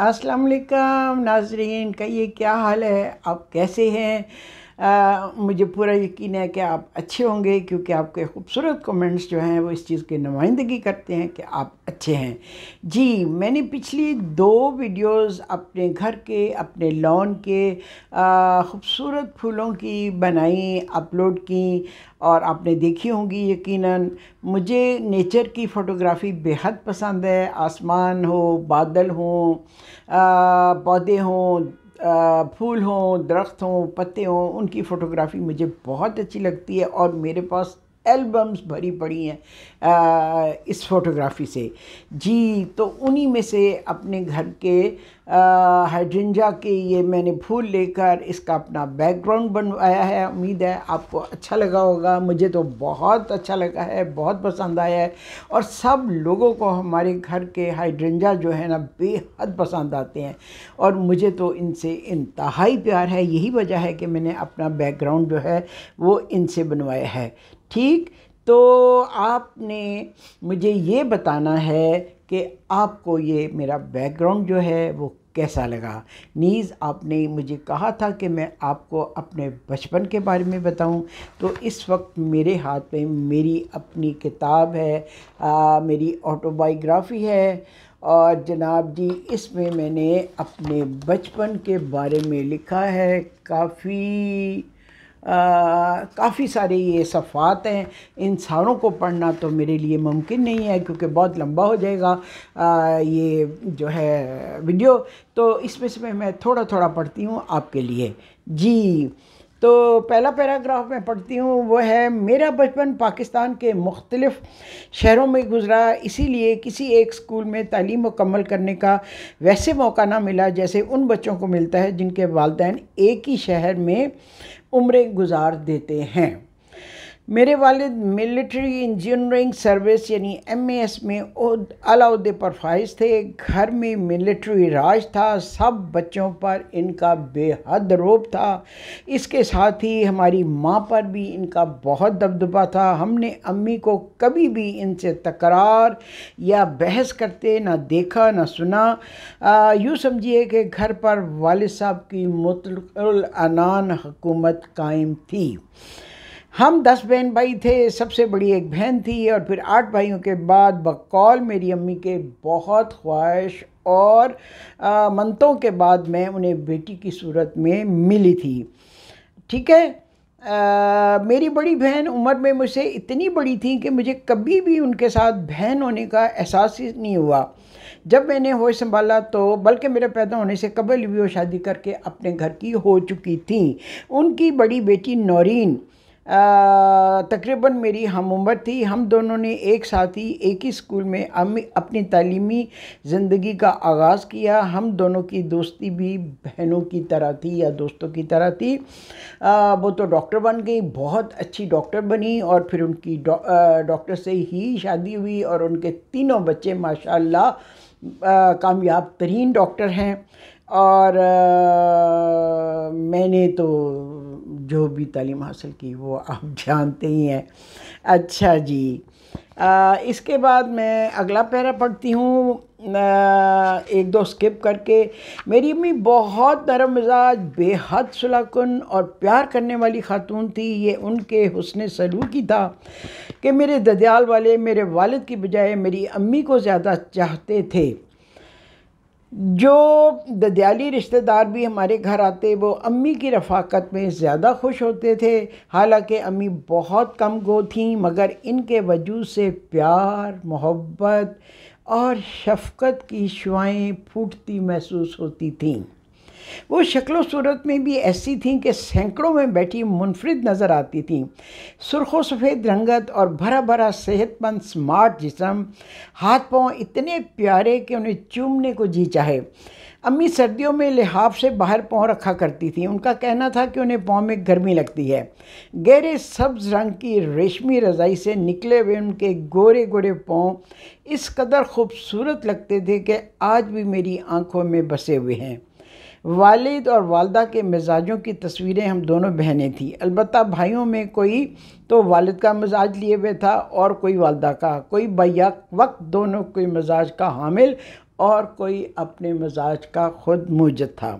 अस्सलाम वालेकुम नाजरीन कहिए क्या हाल है आप कैसे हैं आ, मुझे पूरा यकीन है कि आप अच्छे होंगे क्योंकि आपके खूबसूरत कमेंट्स जो हैं वो इस चीज़ की नुमाइंदगी करते हैं कि आप अच्छे हैं जी मैंने पिछली दो वीडियोस अपने घर के अपने लॉन के खूबसूरत फूलों की बनाई अपलोड की और आपने देखी होंगी यकीनन मुझे नेचर की फ़ोटोग्राफ़ी बेहद पसंद है आसमान हो बादल हों पौधे हों फूल हों दरख्त हों पत्ते हों उनकी फ़ोटोग्राफ़ी मुझे बहुत अच्छी लगती है और मेरे पास एल्बम्स भरी पड़ी हैं इस फोटोग्राफी से जी तो उन्हीं में से अपने घर के हाइड्रिंजा के ये मैंने फूल लेकर इसका अपना बैकग्राउंड बनवाया है उम्मीद है आपको अच्छा लगा होगा मुझे तो बहुत अच्छा लगा है बहुत पसंद आया है और सब लोगों को हमारे घर के हाइड्रिंजा जो है ना बेहद पसंद आते हैं और मुझे तो इनसे इंतहाई प्यार है यही वजह है कि मैंने अपना बैकग्राउंड जो है वो इनसे बनवाया है ठीक तो आपने मुझे ये बताना है कि आपको ये मेरा बैकग्राउंड जो है वो कैसा लगा नीज़ आपने मुझे कहा था कि मैं आपको अपने बचपन के बारे में बताऊं तो इस वक्त मेरे हाथ में मेरी अपनी किताब है आ, मेरी ऑटोबायोग्राफी है और जनाब जी इसमें मैंने अपने बचपन के बारे में लिखा है काफ़ी काफ़ी सारे ये सफ़ात हैं इन सारों को पढ़ना तो मेरे लिए मुमकिन नहीं है क्योंकि बहुत लंबा हो जाएगा आ, ये जो है वीडियो तो इसमें से मैं थोड़ा थोड़ा पढ़ती हूँ आपके लिए जी तो पहला पैराग्राफ मैं पढ़ती हूँ वो है मेरा बचपन पाकिस्तान के मुख्तलिफ शहरों में गुजरा इसीलिए किसी एक स्कूल में तालीम मुकम्मल करने का वैसे मौका ना मिला जैसे उन बच्चों को मिलता है जिनके वालदेन एक ही शहर में उम्रें गुजार देते हैं मेरे वालिद मिलिट्री इंजीनियरिंग सर्विस यानी एमएएस में अलाउदे पर फाइज थे घर में मिलिट्री राज था सब बच्चों पर इनका बेहद रोब था इसके साथ ही हमारी माँ पर भी इनका बहुत दबदबा था हमने अम्मी को कभी भी इनसे तकरार या बहस करते ना देखा ना सुना यूँ समझिए कि घर पर वालिद साहब की मुतल अनान हुकूमत कायम थी हम दस बहन भाई थे सबसे बड़ी एक बहन थी और फिर आठ भाइयों के बाद बकौल मेरी अम्मी के बहुत ख्वाहिश और मंतों के बाद मैं उन्हें बेटी की सूरत में मिली थी ठीक है आ, मेरी बड़ी बहन उम्र में मुझसे इतनी बड़ी थी कि मुझे कभी भी उनके साथ बहन होने का एहसास ही नहीं हुआ जब मैंने होश संभाला तो बल्कि मेरे पैदा होने से कबल भी वो शादी करके अपने घर की हो चुकी थी उनकी बड़ी बेटी नौरीन तकरीबन मेरी हम उम्र थी हम दोनों ने एक साथ ही एक ही स्कूल में अपनी तलीमी ज़िंदगी का आगाज़ किया हम दोनों की दोस्ती भी बहनों की तरह थी या दोस्तों की तरह थी आ, वो तो डॉक्टर बन गई बहुत अच्छी डॉक्टर बनी और फिर उनकी डॉक्टर से ही शादी हुई और उनके तीनों बच्चे माशाल्लाह कामयाब तरीन डॉक्टर हैं और आ, मैंने तो जो भी तालीम हासिल की वो आप जानते ही हैं अच्छा जी आ, इसके बाद मैं अगला पैरा पढ़ती हूँ एक दो स्किप करके मेरी अम्मी बहुत नरम मिजाज बेहद सुलहकुन और प्यार करने वाली खातून थी ये उनके हसन सलूक ही था कि मेरे ददयाल वाले मेरे वालद की बजाय मेरी अम्मी को ज़्यादा चाहते थे जो ददयाली रिश्तेदार भी हमारे घर आते वो अम्मी की रफाकत में ज़्यादा खुश होते थे हालांकि अम्मी बहुत कम गो थीं मगर इनके वजूद से प्यार मोहब्बत और शफकत की शुआएँ फूटती महसूस होती थीं वो शक्लो सूरत में भी ऐसी थीं कि सैकड़ों में बैठी मुनफरद नज़र आती थीं सुरख सफ़ेद रंगत और भरा भरा सेहतमंद स्मार्ट जिसम हाथ पाँव इतने प्यारे कि उन्हें चूमने को जी चाहे अम्मी सर्दियों में लिहाफ से बाहर पाँव रखा करती थी उनका कहना था कि उन्हें पाँव में गर्मी लगती है गहरे सब्ज रंग की रेशमी रज़ाई से निकले हुए उनके गोरे गोरे पाँव इस कदर खूबसूरत लगते थे कि आज भी मेरी आंखों में बसे हुए हैं वालिद और वालदा के मिजाजों की तस्वीरें हम दोनों बहनें थीं अलबत् भाइयों में कोई तो वालिद का मिजाज लिए हुए था और कोई वालदा का कोई बैया वक्त दोनों कोई मिजाज का हामिल और कोई अपने मिजाज का खुद मुज था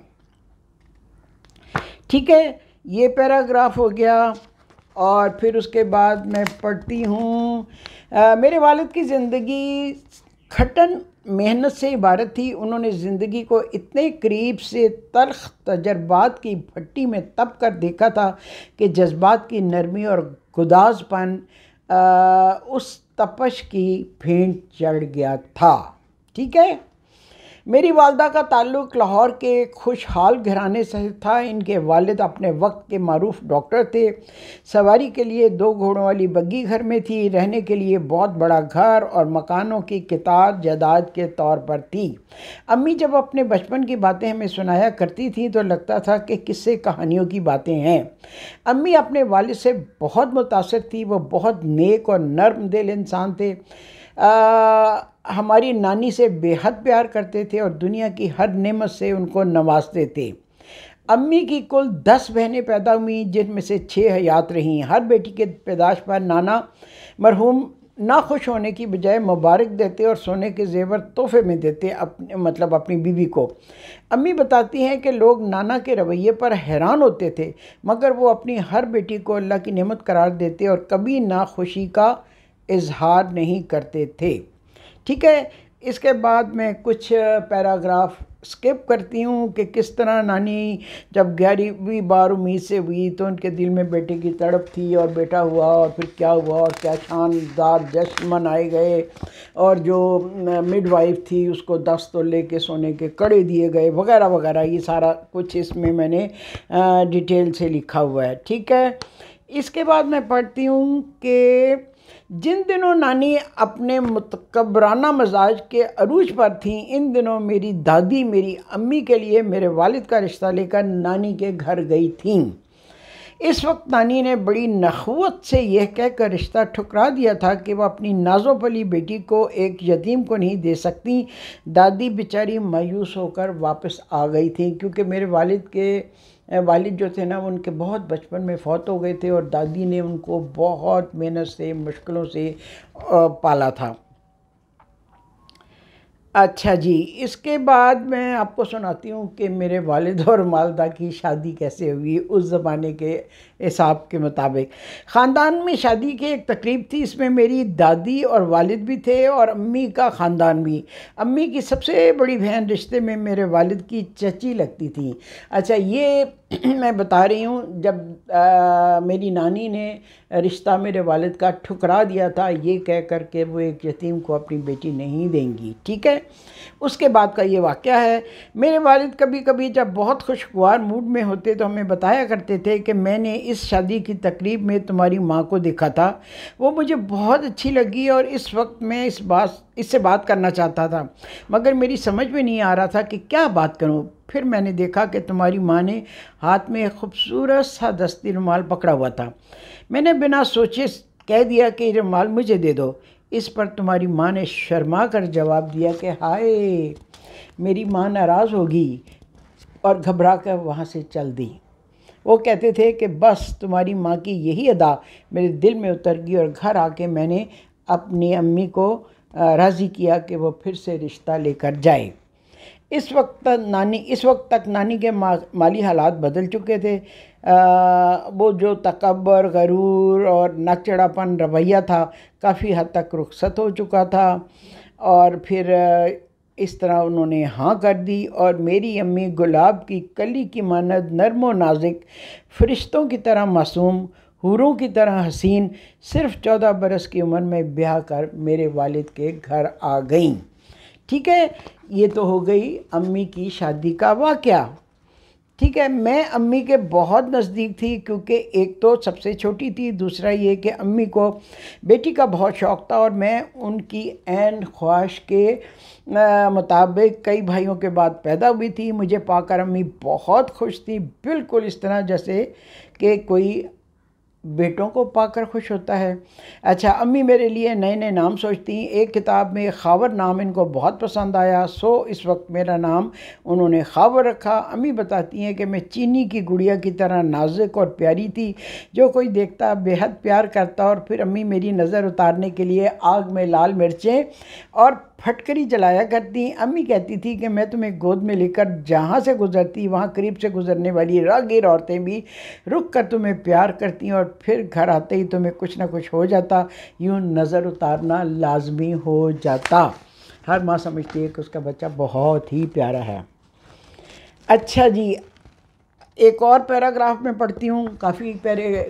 ठीक है ये पैराग्राफ हो गया और फिर उसके बाद मैं पढ़ती हूँ मेरे वालिद की ज़िंदगी खटन मेहनत से इबारत थी उन्होंने ज़िंदगी को इतने करीब से तलख तजर्बात की भट्टी में तप कर देखा था कि जज्बात की नरमी और गुदाजपन उस तपश की भेंट चढ़ गया था ठीक है मेरी वालदा का ताल्लुक लाहौर के खुशहाल घराने से था इनके वालिद अपने वक्त के मरूफ डॉक्टर थे सवारी के लिए दो घोड़ों वाली बग्गी घर में थी रहने के लिए बहुत बड़ा घर और मकानों की किताब जायदाद के तौर पर थी अम्मी जब अपने बचपन की बातें हमें सुनाया करती थी तो लगता था कि किससे कहानियों की बातें हैं अम्मी अपने वालद से बहुत मुतासर थी वह बहुत नेक और नर्म दिल इंसान थे आ, हमारी नानी से बेहद प्यार करते थे और दुनिया की हर नेमत से उनको नवाजते थे अम्मी की कुल दस बहनें पैदा हुई जिनमें से छः हयात रहीं हर बेटी के पैदाश पर नाना मरहूम ना खुश होने की बजाय मुबारक देते और सोने के जेवर तोहफे में देते अपने मतलब अपनी बीवी को अम्मी बताती हैं कि लोग नाना के रवैये पर हैरान होते थे मगर वो अपनी हर बेटी को अल्लाह की नेमत करार देते और कभी ना खुशी का इजहार नहीं करते थे ठीक है इसके बाद मैं कुछ पैराग्राफ स्किप करती हूँ कि किस तरह नानी जब ग्यारहवीं बार उम्मीद से हुई तो उनके दिल में बेटे की तड़प थी और बेटा हुआ और फिर क्या हुआ और क्या शानदार जश्न मनाए गए और जो मिडवाइफ थी उसको दस तो ले के सोने के कड़े दिए गए वगैरह वगैरह ये सारा कुछ इसमें मैंने डिटेल से लिखा हुआ है ठीक है इसके बाद मैं पढ़ती हूँ कि जिन दिनों नानी अपने मतकबराना मजाज के अरूज पर थीं इन दिनों मेरी दादी मेरी अम्मी के लिए मेरे वालिद का रिश्ता लेकर नानी के घर गई थीं इस वक्त नानी ने बड़ी नखवत से यह कहकर रिश्ता ठुकरा दिया था कि वह अपनी नाजो पली बेटी को एक यतीम को नहीं दे सकती दादी बेचारी मायूस होकर वापस आ गई थी क्योंकि मेरे वालिद के वालिद जो थे ना उनके बहुत बचपन में फौत हो गए थे और दादी ने उनको बहुत मेहनत से मुश्किलों से पाला था अच्छा जी इसके बाद मैं आपको सुनाती हूँ कि मेरे वालिद और मालदा की शादी कैसे हुई उस ज़माने के हिसाब के मुताबिक ख़ानदान में शादी की एक तकरीब थी इसमें मेरी दादी और वालिद भी थे और अम्मी का ख़ानदान भी अम्मी की सबसे बड़ी बहन रिश्ते में मेरे वालिद की चची लगती थी अच्छा ये मैं बता रही हूँ जब आ, मेरी नानी ने रिश्ता मेरे वालिद का ठुकरा दिया था ये कह कर के वो एक यतीम को अपनी बेटी नहीं देंगी ठीक है उसके बाद का ये वाक़ है मेरे वालिद कभी कभी जब बहुत खुशगवार मूड में होते तो हमें बताया करते थे कि मैंने इस शादी की तकरीब में तुम्हारी माँ को देखा था वो मुझे बहुत अच्छी लगी और इस वक्त मैं इस बात इससे बात करना चाहता था मगर मेरी समझ में नहीं आ रहा था कि क्या बात करूँ फिर मैंने देखा कि तुम्हारी माँ ने हाथ में एक खूबसूरत सा दस्ती रुमाल पकड़ा हुआ था मैंने बिना सोचे कह दिया कि रुमाल मुझे दे दो इस पर तुम्हारी माँ ने शर्मा कर जवाब दिया कि हाय मेरी माँ नाराज़ होगी और घबरा कर वहाँ से चल दी वो कहते थे कि बस तुम्हारी माँ की यही अदा मेरे दिल में उतर गई और घर आके मैंने अपनी अम्मी को राज़ी किया कि वो फिर से रिश्ता लेकर जाए इस वक्त नानी इस वक्त तक नानी के मा, माली हालात बदल चुके थे आ, वो जो तकबर गरूर और नकचड़ापन रवैया था काफ़ी हद तक रुखसत हो चुका था और फिर इस तरह उन्होंने हाँ कर दी और मेरी अम्मी गुलाब की कली की मानद नरम व नाजिक फरिश्तों की तरह मासूम हूरों की तरह हसीन सिर्फ चौदह बरस की उम्र में ब्याह कर मेरे वालिद के घर आ गईं ठीक है ये तो हो गई अम्मी की शादी का वाक़ ठीक है मैं अम्मी के बहुत नज़दीक थी क्योंकि एक तो सबसे छोटी थी दूसरा ये कि अम्मी को बेटी का बहुत शौक़ था और मैं उनकी एन ख्वाहिश के मुताबिक कई भाइयों के बाद पैदा हुई थी मुझे पाकर अम्मी बहुत खुश थी बिल्कुल इस तरह जैसे कि कोई बेटों को पाकर खुश होता है अच्छा अम्मी मेरे लिए नए नए नाम सोचती हैं एक किताब में खावर नाम इनको बहुत पसंद आया सो इस वक्त मेरा नाम उन्होंने खावर रखा अम्मी बताती हैं कि मैं चीनी की गुड़िया की तरह नाजुक और प्यारी थी जो कोई देखता बेहद प्यार करता और फिर अम्मी मेरी नज़र उतारने के लिए आग में लाल मिर्चें और फटकरी जलाया करती अम्मी कहती थी कि मैं तुम्हें गोद में लेकर जहाँ से गुजरती वहाँ करीब से गुजरने वाली रागीर औरतें भी रुक कर तुम्हें प्यार करती और फिर घर आते ही तुम्हें कुछ ना कुछ हो जाता यूँ नज़र उतारना लाजमी हो जाता हर माँ समझती है कि उसका बच्चा बहुत ही प्यारा है अच्छा जी एक और पैराग्राफ में पढ़ती हूँ काफ़ी पैरे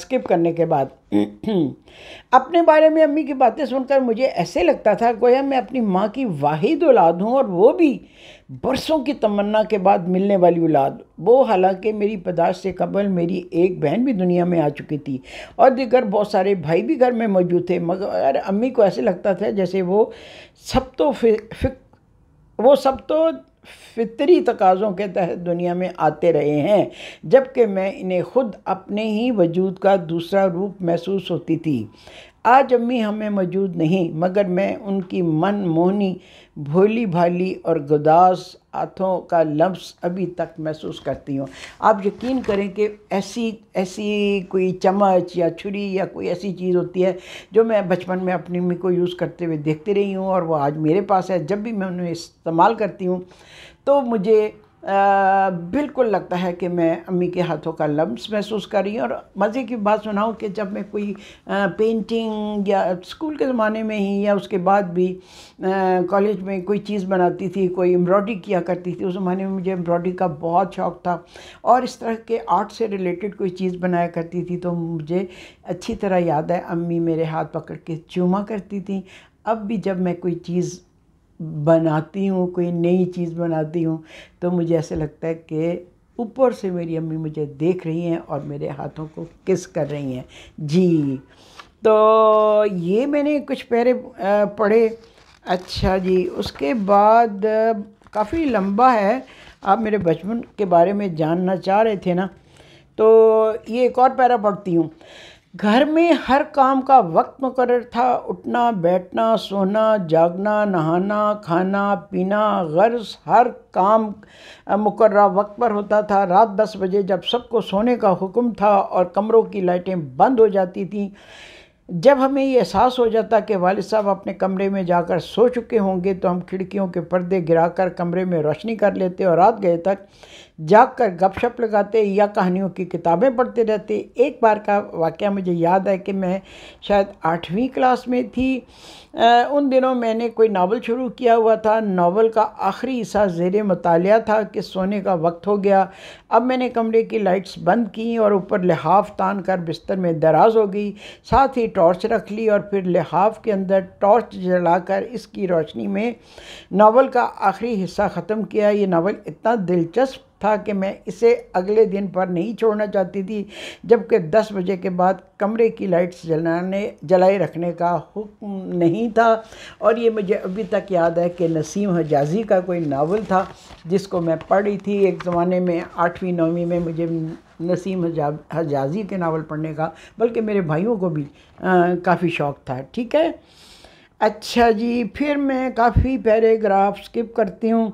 स्किप करने के बाद अपने बारे में अम्मी की बातें सुनकर मुझे ऐसे लगता था गोया मैं अपनी माँ की वाहिद औलाद हूँ और वो भी बरसों की तमन्ना के बाद मिलने वाली औलाद वो हालांकि मेरी पदाश से कबल मेरी एक बहन भी दुनिया में आ चुकी थी और दीगर बहुत सारे भाई भी घर में मौजूद थे मगर अम्मी को ऐसे लगता था जैसे वो सब तो फिक वो सब तो फितरी तकाज़ों के तहत दुनिया में आते रहे हैं जबकि मैं इन्हें खुद अपने ही वजूद का दूसरा रूप महसूस होती थी आज अम्मी हमें मौजूद नहीं मगर मैं उनकी मन मोहनी भोली भाली और गुदास हाथों का लम्स अभी तक महसूस करती हूँ आप यकीन करें कि ऐसी ऐसी कोई चम्मच या छुरी या कोई ऐसी चीज़ होती है जो मैं बचपन में अपनी मम्मी को यूज़ करते हुए देखती रही हूँ और वो आज मेरे पास है जब भी मैं उन्हें इस्तेमाल करती हूँ तो मुझे आ, बिल्कुल लगता है कि मैं अम्मी के हाथों का लम्ब महसूस कर रही हूँ और मज़े की बात सुनाऊँ कि जब मैं कोई आ, पेंटिंग या स्कूल के ज़माने में ही या उसके बाद भी कॉलेज में कोई चीज़ बनाती थी कोई एम्ब्रॉयडरी किया करती थी उस ज़माने में मुझे एम्ब्रॉयडरी का बहुत शौक़ था और इस तरह के आर्ट से रिलेटेड कोई चीज़ बनाया करती थी तो मुझे अच्छी तरह याद है अम्मी मेरे हाथ पकड़ के चूमा करती थी अब भी जब मैं कोई चीज़ बनाती हूँ कोई नई चीज़ बनाती हूँ तो मुझे ऐसे लगता है कि ऊपर से मेरी अम्मी मुझे देख रही हैं और मेरे हाथों को किस कर रही हैं जी तो ये मैंने कुछ पहले पढ़े अच्छा जी उसके बाद काफ़ी लंबा है आप मेरे बचपन के बारे में जानना चाह रहे थे ना तो ये एक और पैरा पढ़ती हूँ घर में हर काम का वक्त मुकर था उठना बैठना सोना जागना नहाना खाना पीना गर्ज हर काम मुकर वक्त पर होता था रात दस बजे जब सबको सोने का हुक्म था और कमरों की लाइटें बंद हो जाती थीं जब हमें ये एहसास हो जाता कि वालद साहब अपने कमरे में जाकर सो चुके होंगे तो हम खिड़कियों के पर्दे गिराकर कमरे में रोशनी कर लेते और रात गए तक जाग कर गपशप लगाते या कहानियों की किताबें पढ़ते रहते एक बार का वाक़ मुझे याद है कि मैं शायद आठवीं क्लास में थी आ, उन दिनों मैंने कोई नावल शुरू किया हुआ था नावल का आखिरी हिस्सा जेर मतलब था कि सोने का वक्त हो गया अब मैंने कमरे की लाइट्स बंद की और ऊपर लिहाफ तान कर बिस्तर में दराज हो गई साथ ही टॉर्च रख ली और फिर लिहाफ के अंदर टॉर्च जलाकर इसकी रोशनी में नावल का आखिरी हिस्सा ख़त्म किया ये नावल इतना दिलचस्प था कि मैं इसे अगले दिन पर नहीं छोड़ना चाहती थी जबकि 10 बजे के बाद कमरे की लाइट्स जलाने जलाए रखने का हुक्म नहीं था और ये मुझे अभी तक याद है कि नसीम हजाजी का कोई नावल था जिसको मैं पढ़ी थी एक ज़माने में आठवीं नौवीं में मुझे नसीम हजाजी के नावल पढ़ने का बल्कि मेरे भाइयों को भी काफ़ी शौक़ था ठीक है अच्छा जी फिर मैं काफ़ी पैराग्राफ स्किप करती हूँ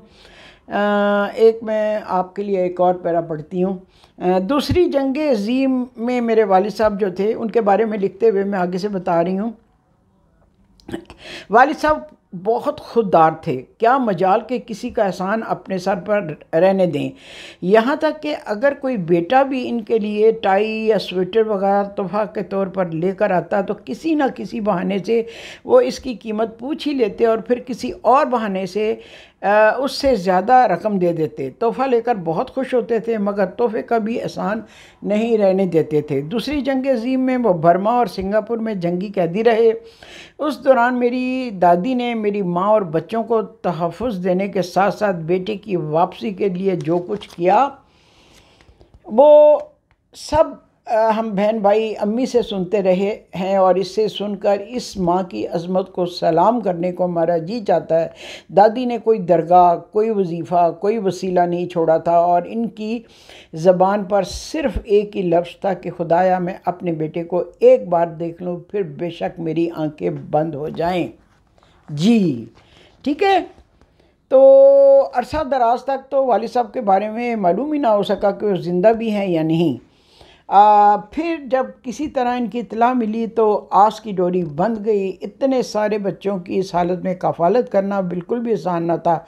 एक मैं आपके लिए एक और पैरा पढ़ती हूँ दूसरी जंग अजीम में मेरे वालिद साहब जो थे उनके बारे में लिखते हुए मैं आगे से बता रही हूँ वालिद साहब बहुत खुददार थे क्या मजाल के किसी का एहसान अपने सर पर रहने दें यहाँ तक कि अगर कोई बेटा भी इनके लिए टाई या स्वेटर वगैरह तोहफा के तौर पर लेकर आता तो किसी ना किसी बहाने से वो इसकी कीमत पूछ ही लेते और फिर किसी और बहाने से उससे ज़्यादा रकम दे देते तोहफ़ा लेकर बहुत खुश होते थे मगर तोहफे का भी आसान नहीं रहने देते थे दूसरी जंग अजीम में वो बर्मा और सिंगापुर में जंगी कैदी रहे उस दौरान मेरी दादी ने मेरी माँ और बच्चों को तहफ़ देने के साथ साथ बेटे की वापसी के लिए जो कुछ किया वो सब हम बहन भाई अम्मी से सुनते रहे हैं और इससे सुनकर इस माँ की अजमत को सलाम करने को हमारा जी चाहता है दादी ने कोई दरगाह कोई वजीफ़ा कोई वसीला नहीं छोड़ा था और इनकी ज़बान पर सिर्फ एक ही लफ्ज़ था कि खुदाया मैं अपने बेटे को एक बार देख लूँ फिर बेशक मेरी आंखें बंद हो जाएं जी ठीक है तो अरसा दराज तक तो वाल साहब के बारे में मालूम ही ना हो सका कि वो ज़िंदा भी हैं या नहीं आ, फिर जब किसी तरह इनकी इतला मिली तो आस की डोरी बंद गई इतने सारे बच्चों की इस हालत में कफालत करना बिल्कुल भी आसान न था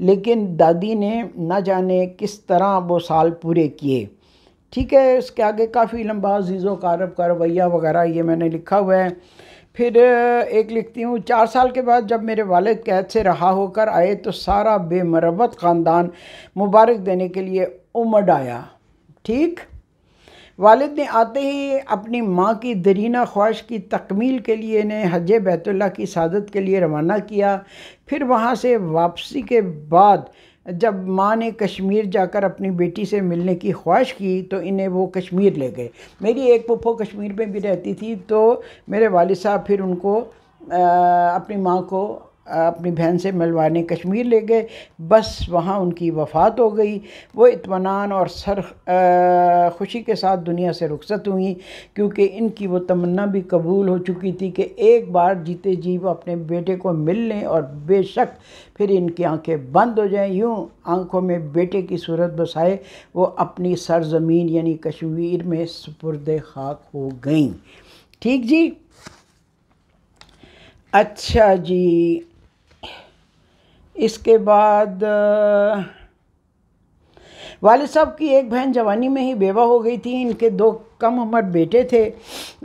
लेकिन दादी ने न जाने किस तरह वो साल पूरे किए ठीक है इसके आगे काफ़ी लंबा जीज़ो कारब का रवैया वगैरह ये मैंने लिखा हुआ है फिर एक लिखती हूँ चार साल के बाद जब मेरे वालद कैद से रहा होकर आए तो सारा बेमरबत ख़ानदान मुबारक देने के लिए उमड़ आया ठीक वालिद ने आते ही अपनी माँ की दरीना ख्वाहिश की तकमील के लिए इन्हें हज बैतुल्ला की सादत के लिए रवाना किया फिर वहाँ से वापसी के बाद जब माँ ने कश्मीर जाकर अपनी बेटी से मिलने की ख्वाहिश की तो इन्हें वो कश्मीर ले गए मेरी एक पुप्पो कश्मीर में भी रहती थी तो मेरे वालिद साहब फिर उनको आ, अपनी माँ को अपनी बहन से मिलवाने कश्मीर ले गए बस वहाँ उनकी वफ़ात हो गई वो इतमान और सर ख़ुशी के साथ दुनिया से रुखसत हुई क्योंकि इनकी वो तमन्ना भी कबूल हो चुकी थी कि एक बार जीते जी वो अपने बेटे को मिल लें और बेशक फिर इनकी आंखें बंद हो जाएं यूँ आंखों में बेटे की सूरत बसाए वो अपनी सरजमीन यानी कश्मीर में सुपुरद खाक हो गई ठीक जी अच्छा जी इसके बाद वाले साहब की एक बहन जवानी में ही बेवा हो गई थी इनके दो कम उम्र बेटे थे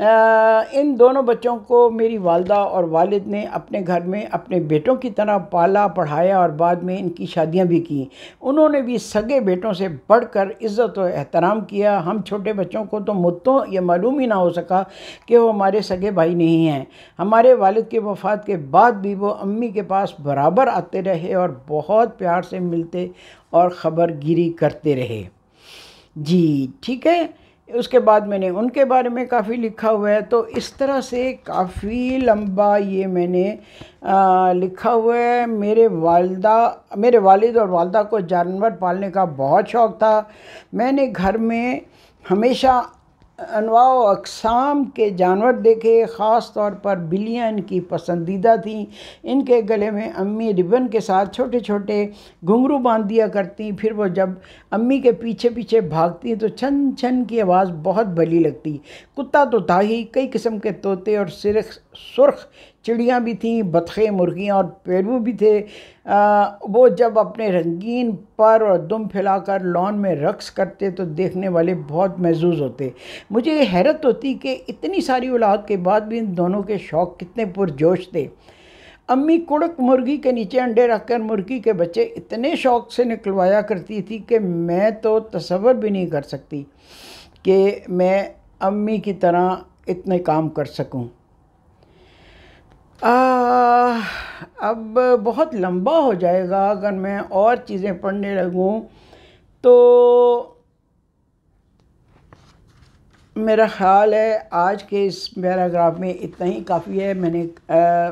आ, इन दोनों बच्चों को मेरी वालदा और वालिद ने अपने घर में अपने बेटों की तरह पाला पढ़ाया और बाद में इनकी शादियां भी की उन्होंने भी सगे बेटों से बढ़कर इज़्ज़त और एहतराम किया हम छोटे बच्चों को तो मुद्दों ये मालूम ही ना हो सका कि वो हमारे सगे भाई नहीं हैं हमारे वालद के वफात के बाद भी वो अम्मी के पास बराबर आते रहे और बहुत प्यार से मिलते और ख़बरगिरी करते रहे जी ठीक है उसके बाद मैंने उनके बारे में काफ़ी लिखा हुआ है तो इस तरह से काफ़ी लंबा ये मैंने आ, लिखा हुआ है मेरे वालदा मेरे वालिद और वालदा को जानवर पालने का बहुत शौक़ था मैंने घर में हमेशा अनवाओ अकसाम के जानवर देखे ख़ास तौर पर बिल्लियाँ इनकी पसंदीदा थीं इनके गले में अम्मी रिबन के साथ छोटे छोटे घुंघरू बांध दिया करती फिर वो जब अम्मी के पीछे पीछे भागती तो छन छन की आवाज़ बहुत भली लगती कुत्ता तो था ही कई किस्म के तोते और सिरख सुर्ख चिड़ियाँ भी थीं बतख़े मुर्गियाँ और पेड़ू भी थे आ, वो जब अपने रंगीन पर और दुम फैलाकर लॉन में रक्स करते तो देखने वाले बहुत महजूज होते मुझे ये हैरत होती कि इतनी सारी औलाद के बाद भी इन दोनों के शौक़ कितने पुरजोश थे अम्मी कुड़क मुर्गी के नीचे अंडे रखकर मुर्गी के बच्चे इतने शौक़ से निकलवाया करती थी कि मैं तो तस्वर भी नहीं कर सकती कि मैं अम्मी की तरह इतने काम कर सकूं आ, अब बहुत लंबा हो जाएगा अगर मैं और चीज़ें पढ़ने लगूँ तो मेरा ख़्याल है आज के इस पैराग्राफ में इतना ही काफ़ी है मैंने आ,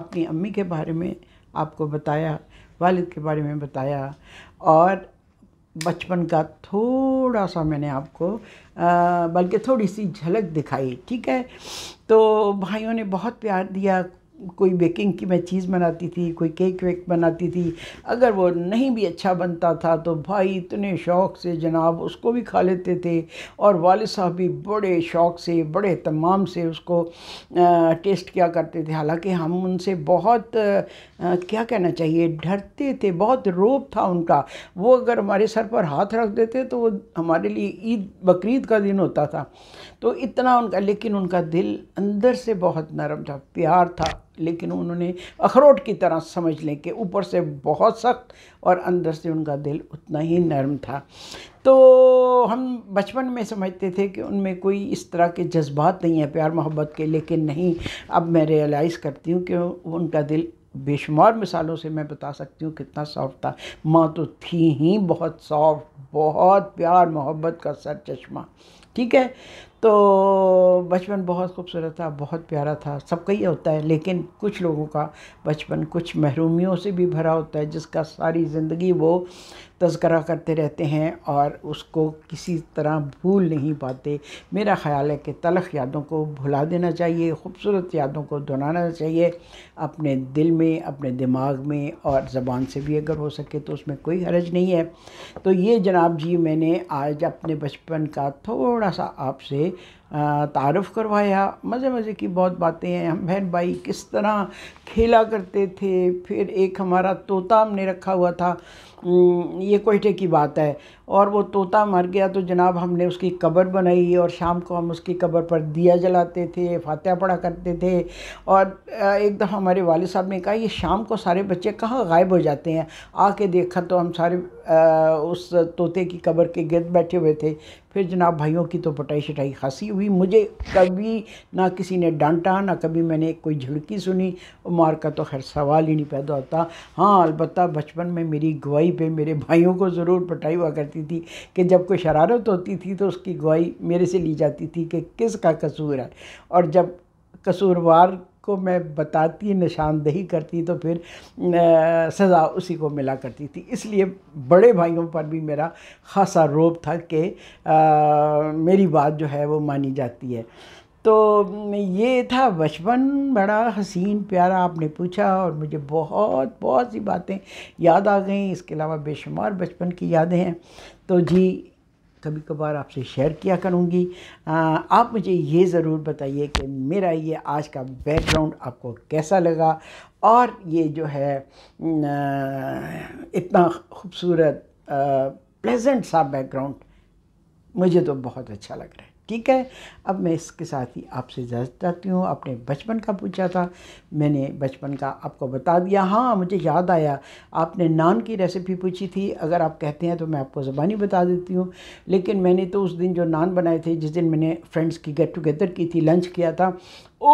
अपनी अम्मी के बारे में आपको बताया वालिद के बारे में बताया और बचपन का थोड़ा सा मैंने आपको बल्कि थोड़ी सी झलक दिखाई ठीक है तो भाइयों ने बहुत प्यार दिया कोई बेकिंग की मैं चीज़ बनाती थी कोई केक वेक बनाती थी अगर वो नहीं भी अच्छा बनता था तो भाई इतने शौक़ से जनाब उसको भी खा लेते थे और वाले साहब भी बड़े शौक़ से बड़े तमाम से उसको आ, टेस्ट किया करते थे हालांकि हम उनसे बहुत आ, क्या कहना चाहिए डरते थे बहुत रोब था उनका वो अगर हमारे सर पर हाथ रख देते तो वो हमारे लिए ईद बकरीद का दिन होता था तो इतना उनका लेकिन उनका दिल अंदर से बहुत नरम था प्यार था लेकिन उन्होंने अखरोट की तरह समझ लें कि ऊपर से बहुत सख्त और अंदर से उनका दिल उतना ही नरम था तो हम बचपन में समझते थे कि उनमें कोई इस तरह के जज्बात नहीं है प्यार मोहब्बत के लेकिन नहीं अब मैं रियलाइज़ करती हूँ कि उनका दिल बेशुमार मिसालों से मैं बता सकती हूँ कितना सॉफ्ट था माँ तो थी ही बहुत सॉफ्ट बहुत प्यार मोहब्बत का सर चश्मा ठीक है तो बचपन बहुत खूबसूरत था बहुत प्यारा था सबका ही होता है लेकिन कुछ लोगों का बचपन कुछ महरूमियों से भी भरा होता है जिसका सारी ज़िंदगी वो तस्करा करते रहते हैं और उसको किसी तरह भूल नहीं पाते मेरा ख़्याल है कि तलख यादों को भुला देना चाहिए खूबसूरत यादों को दोहराना चाहिए अपने दिल में अपने दिमाग में और ज़बान से भी अगर हो सके तो उसमें कोई हरज नहीं है तो ये जनाब जी मैंने आज अपने बचपन का थोड़ा सा आपसे तारफ़ करवाया मज़े मज़े की बहुत बातें हैं हम बहन भाई किस तरह खेला करते थे फिर एक हमारा तोता हमने रखा हुआ था ये कोयटे की बात है और वो तोता मर गया तो जनाब हमने उसकी कब्र बनाई और शाम को हम उसकी कब्र पर दिया जलाते थे फातह पढ़ा करते थे और एक दफ़ा हमारे वाले साहब ने कहा ये शाम को सारे बच्चे कहाँ गायब हो जाते हैं आके देखा तो हम सारे उस तोते की कब्र के गिरद बैठे हुए थे फिर जनाब भाइयों की तो पटाई शटाई खासी हुई मुझे कभी ना किसी ने डांटा ना कभी मैंने कोई झुड़की सुनी मार का तो खैर सवाल ही नहीं पैदा होता हाँ अलबत्त बचपन में मेरी गवाही गवाही पे मेरे भाइयों को ज़रूर पटाई हुआ करती थी कि जब कोई शरारत होती थी तो उसकी गवाही मेरे से ली जाती थी कि किस का कसूर है और जब कसूरवार को मैं बताती निशानदेही करती तो फिर आ, सज़ा उसी को मिला करती थी इसलिए बड़े भाइयों पर भी मेरा ख़ासा रोब था कि मेरी बात जो है वो मानी जाती है तो ये था बचपन बड़ा हसीन प्यारा आपने पूछा और मुझे बहुत बहुत सी बातें याद आ गई इसके अलावा बेशुमार बचपन की यादें हैं तो जी कभी कभार आपसे शेयर किया करूँगी आप मुझे ये ज़रूर बताइए कि मेरा ये आज का बैकग्राउंड आपको कैसा लगा और ये जो है इतना खूबसूरत प्लेजेंट सा बैकग्राउंड मुझे तो बहुत अच्छा लग रहा है ठीक है अब मैं इसके साथ ही आपसे इजाज़त चाहती हूँ आपने बचपन का पूछा था मैंने बचपन का आपको बता दिया हाँ मुझे याद आया आपने नान की रेसिपी पूछी थी अगर आप कहते हैं तो मैं आपको ज़बानी बता देती हूँ लेकिन मैंने तो उस दिन जो नान बनाए थे जिस दिन मैंने फ्रेंड्स की गेट टुगेदर की थी लंच किया था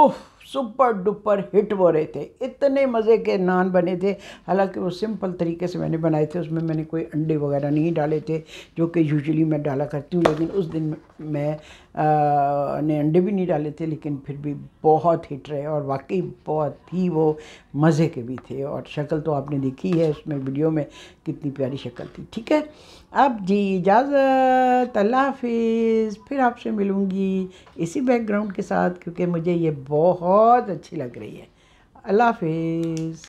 ओह सुपर डुपर हिट हो रहे थे इतने मज़े के नान बने थे हालांकि वो सिंपल तरीके से मैंने बनाए थे उसमें मैंने कोई अंडे वगैरह नहीं डाले थे जो कि यूजुअली मैं डाला करती हूँ लेकिन उस दिन मैं ने अंडे भी नहीं डाले थे लेकिन फिर भी बहुत हिट रहे और वाकई बहुत ही वो मज़े के भी थे और शक्ल तो आपने देखी है उसमें वीडियो में कितनी प्यारी शक्ल थी ठीक है अब जी इजाज़त अल्लाह हाफिज़ फिर आपसे मिलूँगी इसी बैकग्राउंड के साथ क्योंकि मुझे ये बहुत अच्छी लग रही है अल्लाह हाफिज़